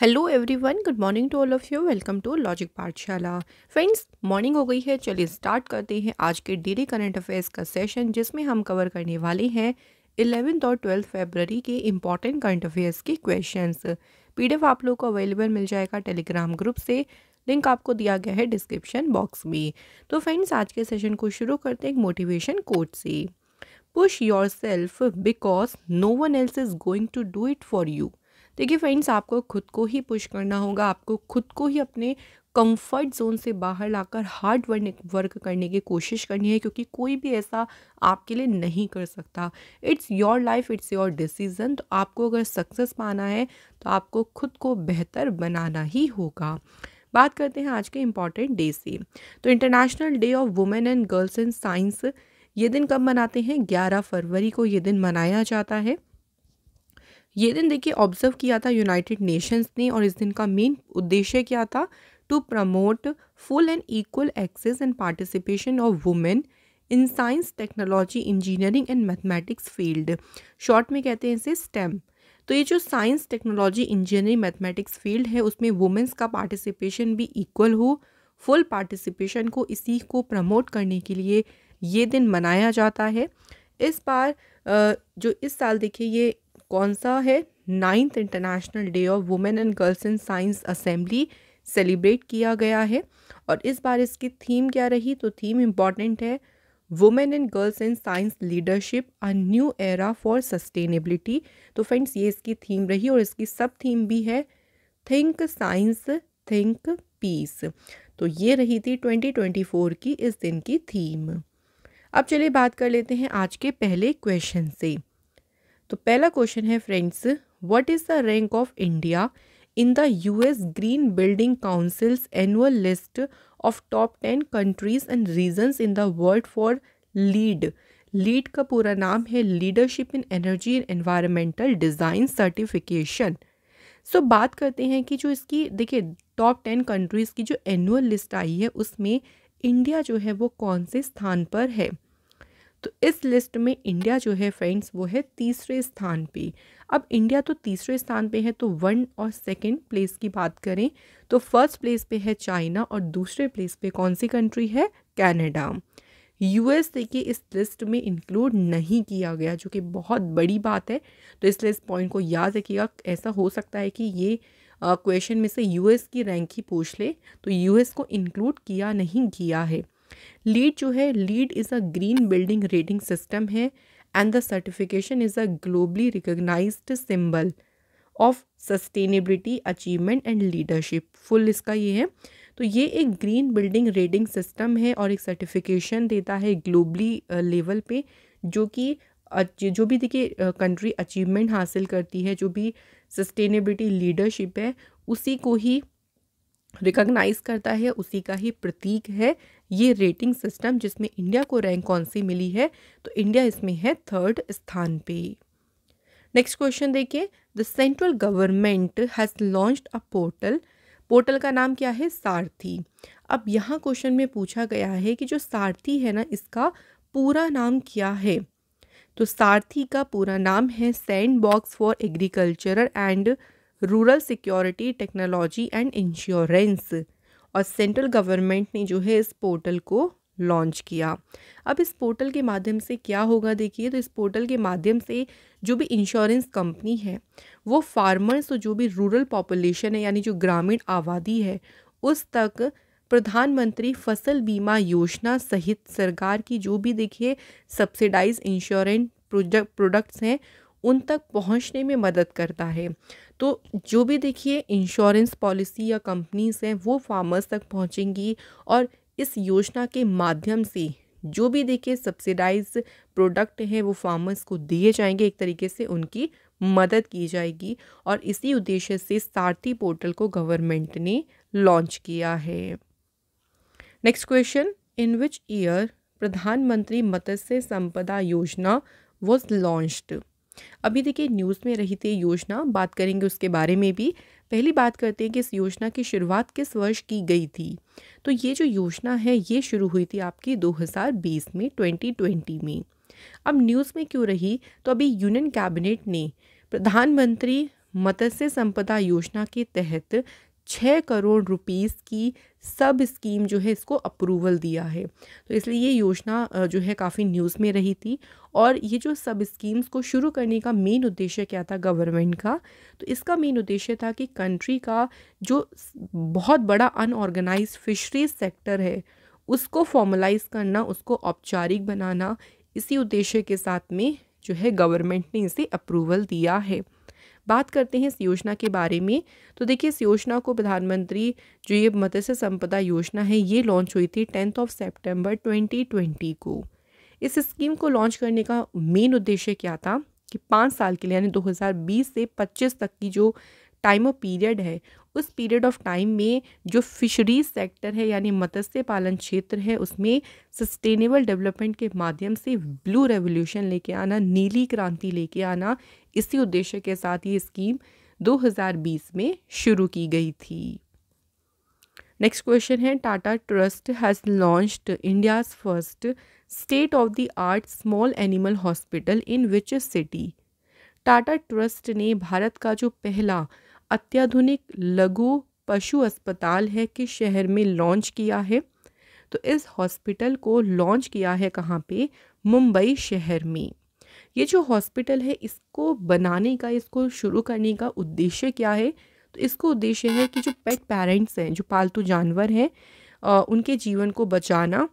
Hello everyone good morning to all of you welcome to Logic Pathshala friends morning हो गई है चलिए start करते हैं आज के डेली करंट अफेयर्स का सेशन जिसमें हम कवर करने वाले हैं इलेवेंथ और ट्वेल्थ फरवरी के इंपॉर्टेंट करंट अफेयर्स के क्वेश्चंस पीडीएफ आप लोग को अवेलेबल मिल जाएगा टेलीग्राम ग्रुप से लिंक आपको दिया गया है डिस्क्रिप्शन बॉक्स में तो फ्रेंड्स आज के सेशन को शुरू करते हैं एक मोटिवेशन कोर्ट से push yourself because no one else is going to do it for you देखिए फ्रेंड्स आपको खुद को ही पुश करना होगा आपको खुद को ही अपने कंफर्ट जोन से बाहर लाकर हार्ड वर्क वर्क करने की कोशिश करनी है क्योंकि कोई भी ऐसा आपके लिए नहीं कर सकता it's your life it's your decision तो आपको अगर सक्सेस पाना है तो आपको खुद को बेहतर बनाना ही होगा बात करते हैं आज के इम्पॉर्टेंट डे से तो international day of women and girls in science ये दिन कब मनाते हैं 11 फरवरी को ये दिन मनाया जाता है ये दिन देखिए ऑब्जर्व किया था यूनाइटेड नेशंस ने और इस दिन का मेन उद्देश्य क्या था to promote full and equal access and participation of women in science technology engineering and mathematics field short में कहते हैं इसे स्टेम तो ये जो science technology engineering mathematics field है उसमें वुमेंस का पार्टिसिपेशन भी इक्वल हो फुल पार्टिसिपेशन को इसी को प्रमोट करने के लिए ये दिन मनाया जाता है इस बार जो इस साल देखिए ये कौन सा है ninth international day of women and girls in science assembly celebrate किया गया है और इस बार इसकी थीम क्या रही तो थीम इम्पॉर्टेंट है women and girls in science leadership a new era for sustainability तो फ्रेंड्स ये इसकी थीम रही और इसकी सब थीम भी है थिंक साइंस थिंक पीस तो ये रही थी 2024 की इस दिन की थीम अब चलिए बात कर लेते हैं आज के पहले क्वेश्चन से तो पहला क्वेश्चन है friends what is the rank of India in the US green building council's annual list of top ten countries and regions in the world for LEED LEED का पूरा नाम है leadership in energy and environmental design certification so बात करते हैं कि जो इसकी देखिए टॉप टेन कंट्रीज़ की जो एनुअल लिस्ट आई है उसमें इंडिया जो है वो कौन से स्थान पर है तो इस लिस्ट में इंडिया जो है फ्रेंड्स वो है तीसरे स्थान पे अब इंडिया तो तीसरे स्थान पे है तो वन और सेकंड प्लेस की बात करें तो फर्स्ट प्लेस पे है चाइना और दूसरे प्लेस पे कौन सी कंट्री है कनाडा यूएस देखिए इस लिस्ट में इंक्लूड नहीं किया गया जो कि बहुत बड़ी बात है तो इसलिए इस पॉइंट को याद रखिएगा ऐसा हो सकता है कि ये क्वेश्चन में से यूएस की रैंक ही पूछ ले तो यूएस को इंक्लूड किया नहीं किया है लीड जो है LEED is a green building rating system है and the certification is a globally recognise symbol of sustainability achievement and leadership full इसका ये है तो ये एक ग्रीन बिल्डिंग रेटिंग सिस्टम है और एक सर्टिफिकेशन देता है ग्लोबली लेवल uh, पे जो कि जो भी देखिए कंट्री अचीवमेंट हासिल करती है जो भी सस्टेनेबिलिटी लीडरशिप है उसी को ही रिकोगनाइज करता है उसी का ही प्रतीक है ये रेटिंग सिस्टम जिसमें इंडिया को रैंक कौन सी मिली है तो इंडिया इसमें है थर्ड स्थान पे नेक्स्ट क्वेश्चन देखिए the central government has launch a portal portal का नाम क्या है सारथी अब यहाँ क्वेश्चन में पूछा गया है कि जो सारथी है ना इसका पूरा नाम क्या है तो सारथी का पूरा नाम है sandbox for agriculture and rural security technology and insurance और सेंट्रल गवर्नमेंट ने जो है इस पोर्टल को लॉन्च किया अब इस पोर्टल के माध्यम से क्या होगा देखिए तो इस पोर्टल के माध्यम से जो भी इंश्योरेंस कंपनी है वो फार्मर्स और जो भी रूरल पॉपुलेशन है यानी जो ग्रामीण आबादी है उस तक प्रधानमंत्री फसल बीमा योजना सहित सरकार की जो भी देखिए सब्सिडाइज इंश्योरेंस प्रोडक्ट्स हैं उन तक पहुंचने में मदद करता है तो जो भी देखिए इंश्योरेंस पॉलिसी या कंपनीज हैं वो फार्मर्स तक पहुंचेंगी और इस योजना के माध्यम से जो भी देखिए सब्सिडाइज प्रोडक्ट हैं वो फार्मर्स को दिए जाएंगे एक तरीके से उनकी मदद की जाएगी और इसी उद्देश्य से सारथी पोर्टल को गवर्नमेंट ने लॉन्च किया है next question in which year Pradhan Mantri Matsya संपदा योजना वॉज लॉन्च्ड अभी देखिए न्यूज़ में रही थी योजना बात करेंगे उसके बारे में भी पहली बात करते हैं कि इस योजना की शुरुआत किस वर्ष की गई थी तो ये जो योजना है ये शुरू हुई थी आपकी 2020 में 2020 में अब न्यूज़ में क्यों रही तो अभी यूनियन कैबिनेट ने प्रधानमंत्री मत्स्य संपदा योजना के तहत छः करोड़ रुपीस की सब स्कीम जो है इसको अप्रूवल दिया है तो इसलिए ये योजना जो है काफ़ी न्यूज़ में रही थी और ये जो सब स्कीम्स को शुरू करने का मेन उद्देश्य क्या था गवर्नमेंट का तो इसका मेन उद्देश्य था कि कंट्री का जो बहुत बड़ा अनऑर्गेनाइज फिशरीज सेक्टर है उसको फॉर्मलाइज करना उसको औपचारिक बनाना इसी उद्देश्य के साथ में जो है गवर्नमेंट ने इसे अप्रूवल दिया है बात करते हैं इस योजना के बारे में तो देखिए इस योजना को प्रधानमंत्री जो ये मत्स्य संपदा योजना है ये लॉन्च हुई थी टेंथ ऑफ सेप्टेम्बर ट्वेंटी को इस स्कीम को लॉन्च करने का मेन उद्देश्य क्या था कि पाँच साल के लिए यानी 2020 से 25 तक की जो टाइम ऑफ पीरियड है उस पीरियड ऑफ टाइम में जो फिशरीज सेक्टर है यानी मत्स्य पालन क्षेत्र है उसमें सस्टेनेबल डेवलपमेंट के माध्यम से ब्लू रेवोल्यूशन लेके आना नीली क्रांति लेके आना इसी उद्देश्य के साथ ये स्कीम 2020 में शुरू की गई थी नेक्स्ट क्वेश्चन है Tata Trust has launched India's first state of the art small animal hospital in which city Tata Trust ने भारत का जो पहला अत्याधुनिक लघु पशु अस्पताल है किस शहर में लॉन्च किया है तो इस हॉस्पिटल को लॉन्च किया है कहाँ पे मुंबई शहर में ये जो हॉस्पिटल है इसको बनाने का इसको शुरू करने का उद्देश्य क्या है तो इसको उद्देश्य है कि जो पेट पेरेंट्स हैं जो पालतू जानवर हैं उनके जीवन को बचाना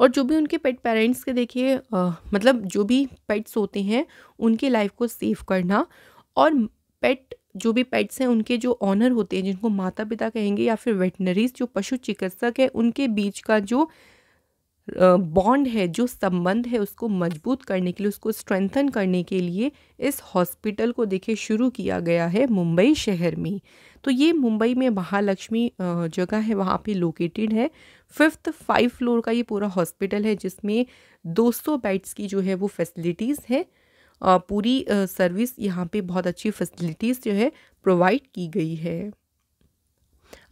और जो भी उनके पेट पेरेंट्स के देखिए मतलब जो भी पेट्स होते हैं उनके लाइफ को सेव करना और पेट जो भी पेट्स हैं उनके जो ऑनर होते हैं जिनको माता पिता कहेंगे या फिर वेटनरीज जो पशु चिकित्सक है उनके बीच का जो बॉन्ड है जो संबंध है उसको मजबूत करने के लिए उसको स्ट्रेंथन करने के लिए इस हॉस्पिटल को देखिए शुरू किया गया है मुंबई शहर में तो ये मुंबई में महालक्ष्मी जगह है वहाँ पे लोकेटेड है फिफ्थ फाइव फ्लोर का ये पूरा हॉस्पिटल है जिसमें 200 बेड्स की जो है वो फैसिलिटीज़ है पूरी सर्विस यहाँ पे बहुत अच्छी फैसिलिटीज़ जो है प्रोवाइड की गई है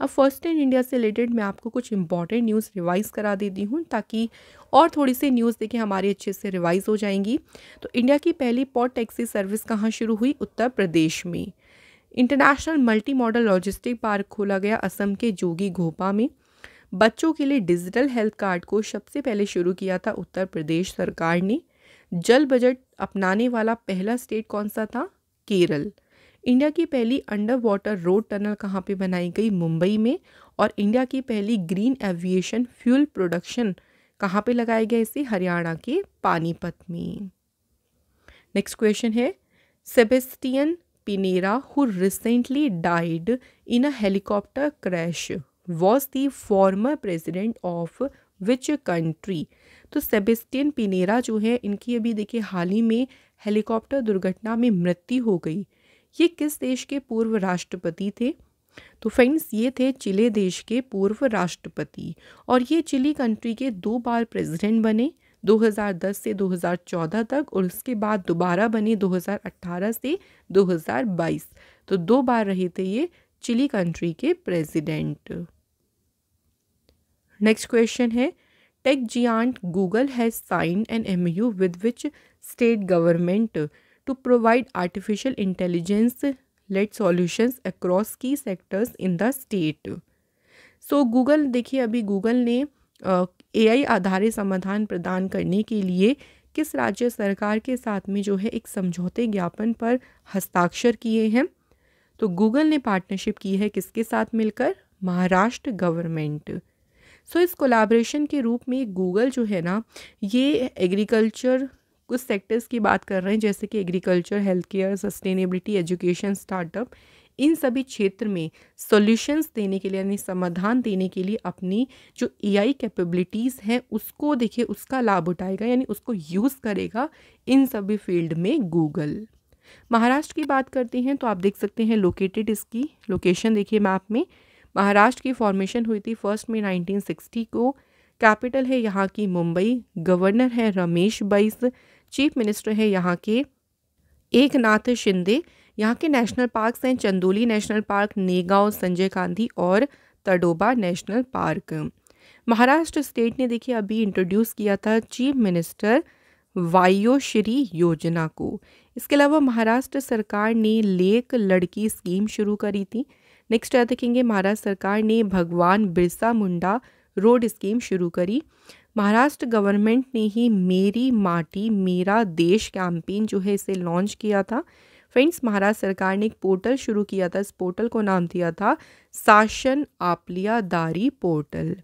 अब फर्स्ट इन इंडिया से रिलेटेड मैं आपको कुछ इंपॉर्टेंट न्यूज़ रिवाइज़ करा देती हूँ ताकि और थोड़ी सी न्यूज़ देखें हमारी अच्छे से रिवाइज़ हो जाएंगी तो इंडिया की पहली पॉट टैक्सी सर्विस कहाँ शुरू हुई उत्तर प्रदेश में international multi modal logistic park खोला गया असम के जोगी घोपा में बच्चों के लिए डिजिटल हेल्थ कार्ड को सबसे पहले शुरू किया था उत्तर प्रदेश सरकार ने जल बजट अपनाने वाला पहला स्टेट कौन सा था केरल इंडिया की पहली अंडर वाटर रोड टनल कहाँ पे बनाई गई मुंबई में और इंडिया की पहली ग्रीन एविएशन फ्यूल प्रोडक्शन कहाँ पे लगाई गई इसे हरियाणा के पानीपत में नेक्स्ट क्वेश्चन है Sebastian Pinera who recently died in a helicopter crash was the former president of which country तो सेबेस्टियन पिनेरा जो है इनकी अभी देखिए हाल ही में हेलीकॉप्टर दुर्घटना में मृत्यु हो गई ये किस देश के पूर्व राष्ट्रपति थे तो फ्रेंड्स ये थे चिले देश के पूर्व राष्ट्रपति और ये चिली कंट्री के दो बार प्रेसिडेंट बने 2010 से 2014 तक और उसके बाद दोबारा बने 2018 से 2022 तो दो बार रहे थे ये चिली कंट्री के प्रेसिडेंट नेक्स्ट क्वेश्चन है tech giant Google has sign an MoU with which state government to provide artificial intelligence led solutions across key sectors in the state so Google देखिए अभी Google ने ए आई आधारित समाधान प्रदान करने के लिए किस राज्य सरकार के साथ में जो है एक समझौते ज्ञापन पर हस्ताक्षर किए हैं तो गूगल ने पार्टनरशिप की है किसके साथ मिलकर महाराष्ट्र गवर्नमेंट सो so, इस कोलाब्रेशन के रूप में गूगल जो है ना ये एग्रीकल्चर कुछ सेक्टर्स की बात कर रहे हैं जैसे कि agriculture health care sustainability education startup इन सभी क्षेत्र में सॉल्यूशंस देने के लिए यानी समाधान देने के लिए अपनी जो एआई कैपेबिलिटीज़ हैं उसको देखिए उसका लाभ उठाएगा यानी उसको यूज़ करेगा इन सभी फील्ड में गूगल महाराष्ट्र की बात करते हैं तो आप देख सकते हैं लोकेटेड इसकी लोकेशन देखिए मैप में महाराष्ट्र की फॉर्मेशन हुई थी फर्स्ट में 1960 को कैपिटल है यहाँ की मुंबई गवर्नर है रमेश बैस चीफ मिनिस्टर हैं यहाँ के एक नाथ शिंदे यहाँ के नेशनल पार्क्स हैं चंदोली नेशनल पार्क नेगांव संजय गांधी और Tadoba national park Maharashtra state ने देखिए अभी इंट्रोड्यूस किया था चीफ मिनिस्टर वायोश्री योजना को इसके अलावा महाराष्ट्र सरकार ने लेक लड़की स्कीम शुरू करी थी नेक्स्ट क्या देखेंगे महाराष्ट्र सरकार ने भगवान बिरसा मुंडा रोड स्कीम शुरू करी महाराष्ट्र गवर्नमेंट ने ही मेरी माटी मेरा देश कैंपेन जो है इसे लॉन्च किया था फ्रेंड्स महाराष्ट्र सरकार ने एक पोर्टल शुरू किया था इस पोर्टल को नाम दिया था शासन आपलियादारी पोर्टल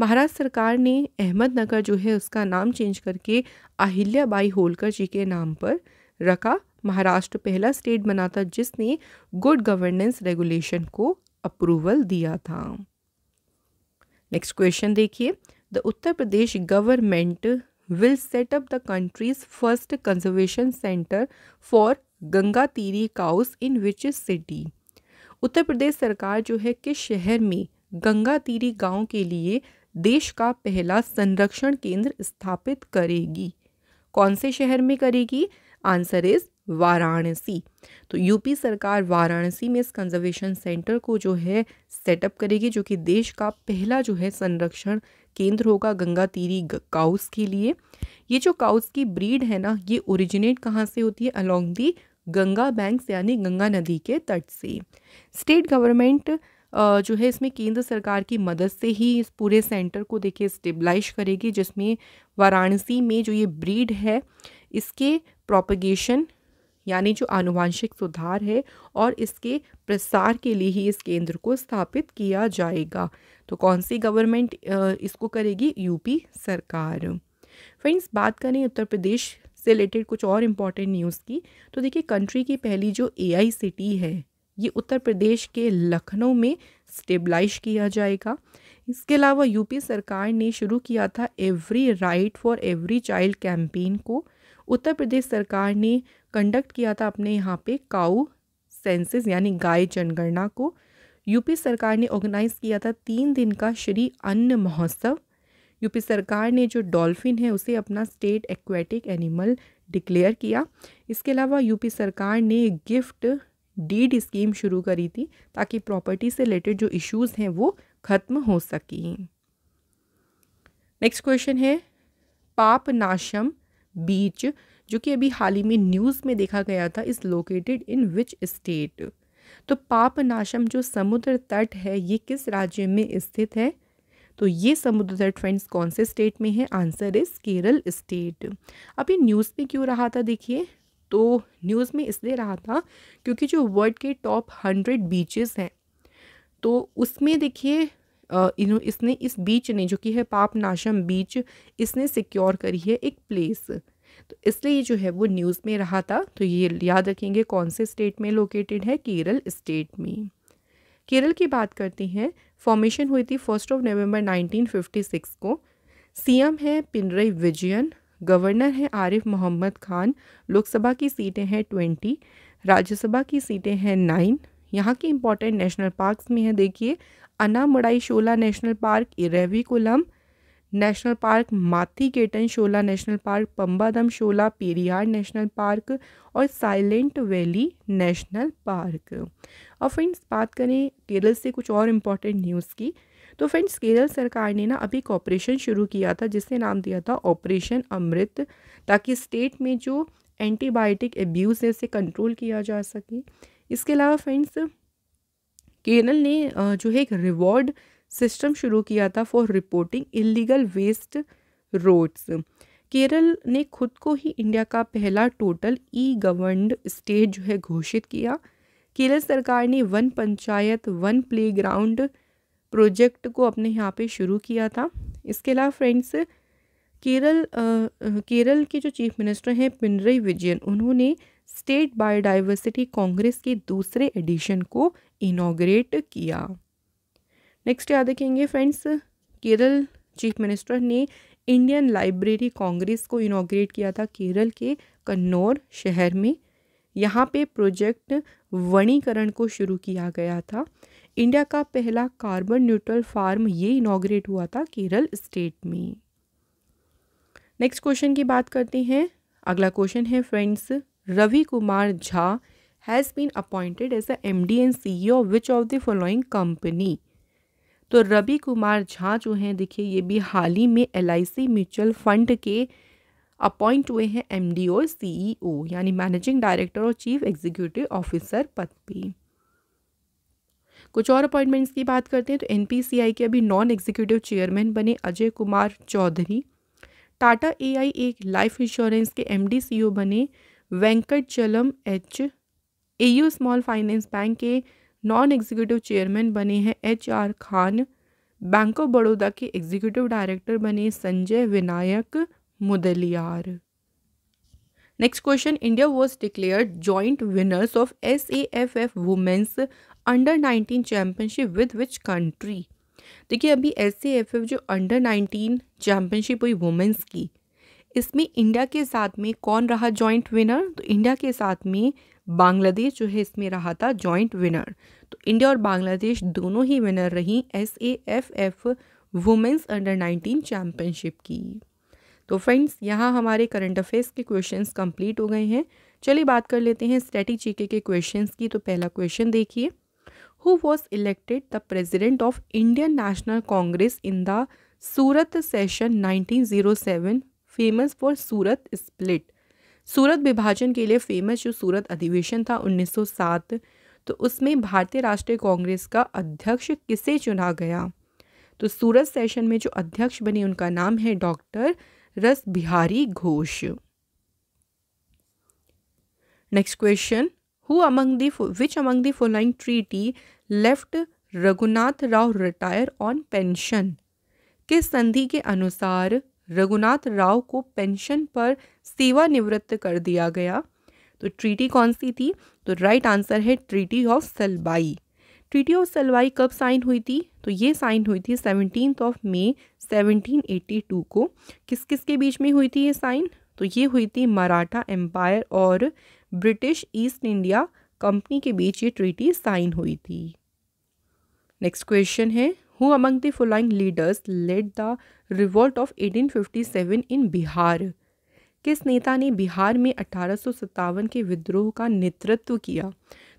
महाराष्ट्र सरकार ने अहमदनगर जो है उसका नाम चेंज करके अहिल्याबाई होलकर जी के नाम पर रखा महाराष्ट्र पहला स्टेट बना था जिसने गुड गवर्नेंस रेगुलेशन को अप्रूवल दिया था नेक्स्ट क्वेश्चन देखिए the Uttar Pradesh government will set up the country's first conservation centre for Gangatiri cows in which city Uttar Pradesh सरकार जो है किस शहर में गंगा तीरी गाँव के लिए देश का पहला संरक्षण केंद्र स्थापित करेगी कौन से शहर में करेगी आंसर इज वाराणसी तो यूपी सरकार वाराणसी में इस कंजर्वेशन सेंटर को जो है सेटअप करेगी जो कि देश का पहला जो है संरक्षण केंद्र होगा गंगा तीरी काउस के लिए ये जो काउस की ब्रीड है ना ये ओरिजिनेट कहाँ से होती है अलोंग दी गंगा बैंक्स यानी गंगा नदी के तट से स्टेट गवर्नमेंट जो है इसमें केंद्र सरकार की मदद से ही इस पूरे सेंटर को देखिए स्टेबलाइज करेगी जिसमें वाराणसी में जो ये ब्रीड है इसके प्रोपगेशन यानी जो आनुवांशिक सुधार है और इसके प्रसार के लिए ही इस केंद्र को स्थापित किया जाएगा तो कौन सी गवर्नमेंट इसको करेगी यूपी सरकार फ्रेंड्स बात करें उत्तर प्रदेश से रिलेटेड कुछ और इम्पॉर्टेंट न्यूज़ की तो देखिए कंट्री की पहली जो ए सिटी है ये उत्तर प्रदेश के लखनऊ में स्टेबलाइज किया जाएगा इसके अलावा यूपी सरकार ने शुरू किया था every right for every child campaign को उत्तर प्रदेश सरकार ने कंडक्ट किया था अपने यहाँ पे काऊ सेंसेस यानी गाय जनगणना को यूपी सरकार ने ऑर्गेनाइज़ किया था तीन दिन का श्री अन्न महोत्सव यूपी सरकार ने जो डॉल्फिन है उसे अपना स्टेट एक्वेटिक एनिमल डिक्लेयर किया इसके अलावा यूपी सरकार ने गिफ्ट डीड स्कीम शुरू करी थी ताकि प्रॉपर्टी से रिलेटेड जो इश्यूज़ हैं वो ख़त्म हो सकें नेक्स्ट क्वेश्चन है पाप नाशम बीच जो कि अभी हाल ही में न्यूज़ में देखा गया था is located in which state तो पापनाशम जो समुद्र तट है ये किस राज्य में स्थित है तो ये समुद्र तट फ्रेंड्स कौन से स्टेट में है आंसर इज़ केरल स्टेट अब ये न्यूज़ में क्यों रहा था देखिए तो न्यूज़ में इसलिए रहा था क्योंकि जो वर्ल्ड के टॉप हंड्रेड बीचेस हैं तो उसमें देखिए इसने इस बीच ने जो कि है पापनाशम बीच इसने सिक्योर करी है एक प्लेस तो इसलिए जो है वो न्यूज़ में रहा था तो ये याद रखेंगे कौन से स्टेट में लोकेटेड है केरल स्टेट में केरल की बात करते हैं फॉर्मेशन हुई थी फर्स्ट ऑफ नवंबर 1956 को सीएम है पिनरई विजयन गवर्नर है आरिफ मोहम्मद खान लोकसभा की सीटें हैं ट्वेंटी राज्यसभा की सीटें हैं नाइन यहाँ के इंपॉर्टेंट नेशनल पार्क्स में है देखिए Anamudi Shola national park Eravikulam national park Mathikettan Shola national park Pambadum Shola Periyar national park और साइलेंट वैली नेशनल पार्क और फ्रेंड्स बात करें केरल से कुछ और इम्पॉर्टेंट न्यूज़ की तो फ्रेंड्स केरल सरकार ने ना अभी एक ऑपरेशन शुरू किया था जिसने नाम दिया था ऑपरेशन अमृत ताकि स्टेट में जो एंटीबायोटिक एब्यूज़ है उसे कंट्रोल किया जा सके इसके अलावा फ्रेंड्स केरल ने जो है एक रिवॉर्ड सिस्टम शुरू किया था for reporting illegal waste roads Kerala ने खुद को ही इंडिया का पहला टोटल ई गवर्नड स्टेट जो है घोषित किया केरल सरकार ने one panchayat one playground project को अपने यहाँ पे शुरू किया था इसके अलावा फ्रेंड्स केरल आ, केरल के जो चीफ मिनिस्टर हैं पिनरई विजयन उन्होंने स्टेट बायोडाइवर्सिटी कांग्रेस के दूसरे एडिशन को इनाग्रेट किया नेक्स्ट याद देखेंगे फ्रेंड्स केरल चीफ मिनिस्टर ने इंडियन लाइब्रेरी कांग्रेस को इनाग्रेट किया था केरल के कन्नौर शहर में यहाँ पे प्रोजेक्ट वणीकरण को शुरू किया गया था इंडिया का पहला कार्बन न्यूट्रल फार्म ये इनाग्रेट हुआ था केरल स्टेट में नेक्स्ट क्वेश्चन की बात करते हैं अगला क्वेश्चन है friends Ravi Kumar Jha has been appointed as a M D and C of which of the following company तो रवि कुमार झा जो हैं देखिए ये भी हाल ही में एल म्यूचुअल फंड के अपॉइंट हुए हैं एमडी और सीईओ यानी मैनेजिंग डायरेक्टर और चीफ एग्जीक्यूटिव ऑफिसर पद पे कुछ और अपॉइंटमेंट्स की बात करते हैं तो एनपीसीआई के अभी नॉन एग्जीक्यूटिव चेयरमैन बने Ajay Kumar Chaudhary Tata AIA life insurance के एमडी सीईओ e बने Venkatachalam H AU small finance bank के नॉन एग्जीक्यूटिव चेयरमैन बने हैं H R Khan bank of Baroda के एग्जीक्यूटिव डायरेक्टर बने Sanjay Vinayak Mudaliar next question India was declared joint winners of S A F F women's under nineteen championship with which country देखिए अभी S A F F जो under nineteen championship हुई women's की इसमें India के साथ में कौन रहा जॉइंट विनर तो इंडिया के साथ में बांग्लादेश जो है इसमें रहा था जॉइंट विनर तो इंडिया और बांग्लादेश दोनों ही विनर रहीं S A F F women's under nineteen championship की तो फ्रेंड्स यहाँ हमारे करंट अफेयर्स के क्वेश्चंस कंप्लीट हो गए हैं चलिए बात कर लेते हैं स्टैटिक जीके के क्वेश्चंस की तो पहला क्वेश्चन देखिए who was elected the president of Indian national congress in the Surat session 1907 famous for Surat split Surat विभाजन के लिए फेमस जो सूरत अधिवेशन था 1907 तो उसमें भारतीय राष्ट्रीय कांग्रेस का अध्यक्ष किसे चुना गया तो सूरत सेशन में जो अध्यक्ष बने उनका नाम है doctor Rash Behari Ghosh next question who among the which among the following treaty left Raghunath Rao retire on pension किस संधि के अनुसार रघुनाथ राव को पेंशन पर सेवानिवृत्त कर दिया गया तो ट्रीटी कौन सी थी तो राइट आंसर है treaty of Salbai treaty of Salbai कब साइन हुई थी तो ये साइन हुई थी सेवनटीन ऑफ मे 1782 को किस किस के बीच में हुई थी ये साइन तो ये हुई थी मराठा एम्पायर और ब्रिटिश ईस्ट इंडिया कंपनी के बीच ये ट्रीटी साइन हुई थी नेक्स्ट क्वेश्चन है who among the following leaders led the revolt of 1857 in Bihar? किस नेता ने बिहार में अठारह के विद्रोह का नेतृत्व किया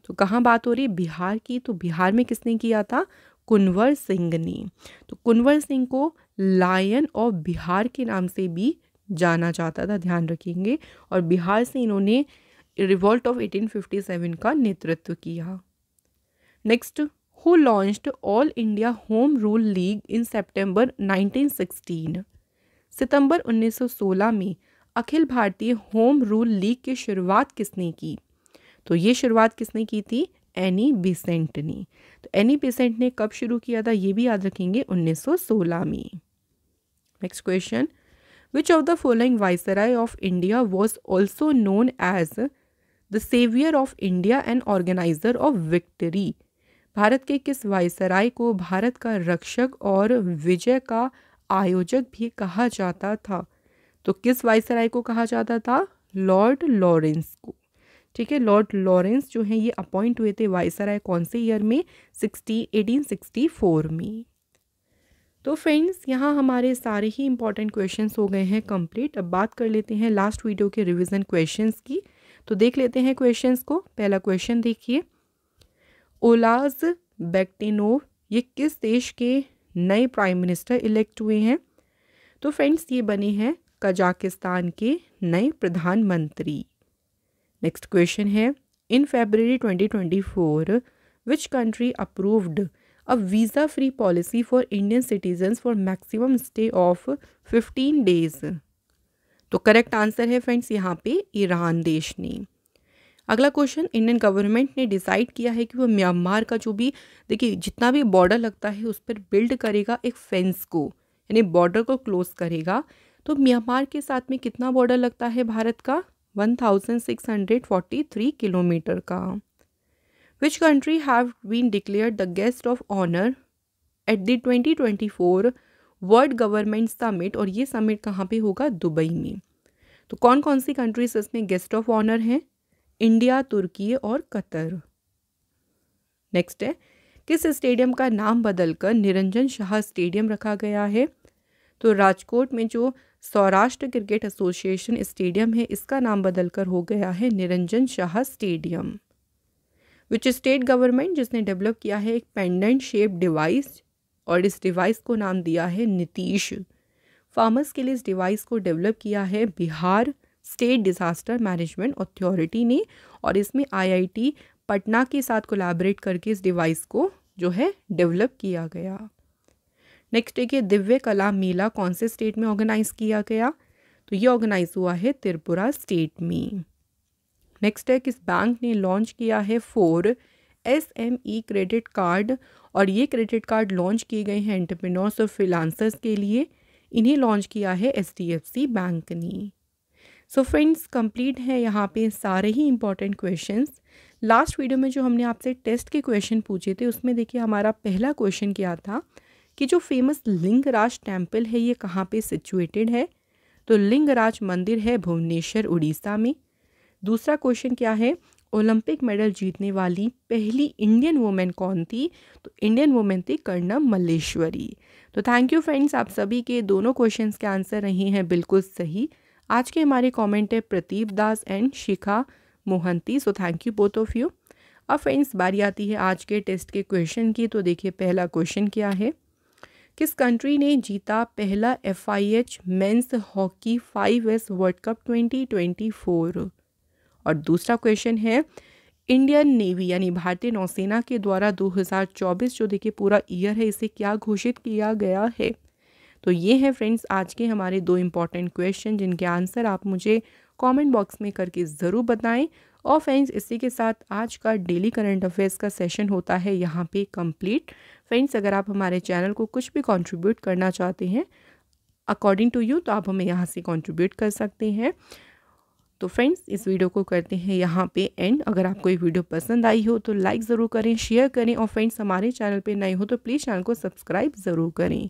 तो कहाँ बात हो रही बिहार की तो बिहार में किसने किया था कुंवर सिंह ने तो कुंवर सिंह को लायन ऑफ बिहार के नाम से भी जाना जाता था ध्यान रखेंगे और बिहार से इन्होंने रिवॉल्ट ऑफ 1857 का नेतृत्व किया next who launched All India Home Rule League in September 1916. सितंबर 1916 में अखिल भारतीय होम रूल लीग की शुरुआत किसने की तो ये शुरुआत किसने की थी एनी बेसेंट ने तो एनी बेसेंट ने कब शुरू किया था ये भी याद रखेंगे 1916 में next question which of the following viceroy of India was also known as the saviour of India and organiser of victory Bharat के किस वायसराय को भारत का रक्षक और विजय का आयोजक भी कहा जाता था तो किस वायसराय को कहा जाता था लॉर्ड लॉरेंस को ठीक है लॉर्ड लॉरेंस जो है ये अपॉइंट हुए थे वायसराय कौन से ईयर में सिक्सटी एटीन सिक्सटी फोर में तो फ्रेंड्स यहाँ हमारे सारे ही इंपॉर्टेंट क्वेश्चंस हो गए हैं कंप्लीट अब बात कर लेते हैं लास्ट वीडियो के रिवीजन क्वेश्चंस की तो देख लेते हैं क्वेश्चंस को पहला क्वेश्चन देखिए ओलाज बैक्टेनोव ये किस देश के नए प्राइम मिनिस्टर इलेक्ट हुए हैं तो फ्रेंड्स ये बने हैं कजाकिस्तान के नए प्रधानमंत्री नेक्स्ट क्वेश्चन है in February 2024 which country approved a visa free policy for Indian citizens for maximum stay of fifteen days तो करेक्ट आंसर है फ्रेंड्स यहाँ पे ईरान देश ने अगला क्वेश्चन इंडियन गवर्नमेंट ने डिसाइड किया है कि वो म्यांमार का जो भी देखिए जितना भी बॉर्डर लगता है उस पर बिल्ड करेगा एक फेंस को यानी बॉर्डर को क्लोज करेगा तो म्यांमार के साथ में कितना बॉर्डर लगता है भारत का 1643 किलोमीटर का which country have been declare the guest of honour at the twenty world government summit और ये समिट कहाँ पर होगा दुबई में तो कौन कौन सी कंट्रीज इसमें गेस्ट ऑफ ऑनर हैं इंडिया तुर्की और कतर नेक्स्ट है किस स्टेडियम का नाम बदलकर निरंजन शाह स्टेडियम रखा गया है तो राजकोट में जो सौराष्ट्र क्रिकेट एसोसिएशन स्टेडियम है इसका नाम बदलकर हो गया है Niranjan Shah stadium which state government जिसने डेवलप किया है एक पेंडेंट शेप डिवाइस और इस डिवाइस को नाम दिया है नीतीश फार्मर्स के लिए इस डिवाइस को डेवलप किया है Bihar state disaster management authority ने और इसमें आईआईटी पटना के साथ कोलैबोरेट करके इस डिवाइस को जो है डेवलप किया गया नेक्स्ट एक दिव्य कला मेला कौन से स्टेट में ऑर्गेनाइज किया गया तो ये ऑर्गेनाइज हुआ है त्रिपुरा स्टेट में नेक्स्ट है किस बैंक ने लॉन्च किया है four S M E credit card और ये क्रेडिट कार्ड लॉन्च किए गए हैं एंटरप्रेन्योर्स और फिलानसर्स के लिए इन्हें लॉन्च किया है H D F C bank ने सो फ्रेंड्स कंप्लीट है यहाँ पे सारे ही इंपॉर्टेंट क्वेश्चंस लास्ट वीडियो में जो हमने आपसे टेस्ट के क्वेश्चन पूछे थे उसमें देखिए हमारा पहला क्वेश्चन क्या था कि जो फेमस लिंगराज टेम्पल है ये कहाँ पे सिचुएटेड है तो लिंगराज मंदिर है भुवनेश्वर उड़ीसा में दूसरा क्वेश्चन क्या है ओलंपिक मेडल जीतने वाली पहली इंडियन वुमेन कौन थी तो इंडियन वुमेन थी कर्णम मल्लेश्वरी तो थैंक यू फ्रेंड्स आप सभी के दोनों क्वेश्चंस के आंसर रहे हैं बिल्कुल सही आज के हमारे कमेंट है Pratip Das and Shikha Mohanty so thank you both of you अब फ्रेंड्स बारी आती है आज के टेस्ट के क्वेश्चन की तो देखिए पहला क्वेश्चन क्या है किस कंट्री ने जीता पहला F I H men's hockey five S world cup twenty twenty four और दूसरा क्वेश्चन है इंडियन नेवी यानी भारतीय नौसेना के द्वारा 2024 जो देखिए पूरा ईयर है इसे क्या घोषित किया गया है तो ये है फ्रेंड्स आज के हमारे दो इम्पॉर्टेंट क्वेश्चन जिनके आंसर आप मुझे कमेंट बॉक्स में करके ज़रूर बताएं और फ्रेंड्स इसी के साथ आज का डेली करंट अफेयर्स का सेशन होता है यहाँ पे कंप्लीट फ्रेंड्स अगर आप हमारे चैनल को कुछ भी कंट्रीब्यूट करना चाहते हैं अकॉर्डिंग टू यू तो आप हमें यहाँ से कंट्रीब्यूट कर सकते हैं तो फ्रेंड्स इस वीडियो को करते हैं यहाँ पे एंड अगर आपको ये वीडियो पसंद आई हो तो लाइक ज़रूर करें शेयर करें और फ्रेंड्स हमारे चैनल पे नए हो तो प्लीज़ चैनल को सब्सक्राइब ज़रूर करें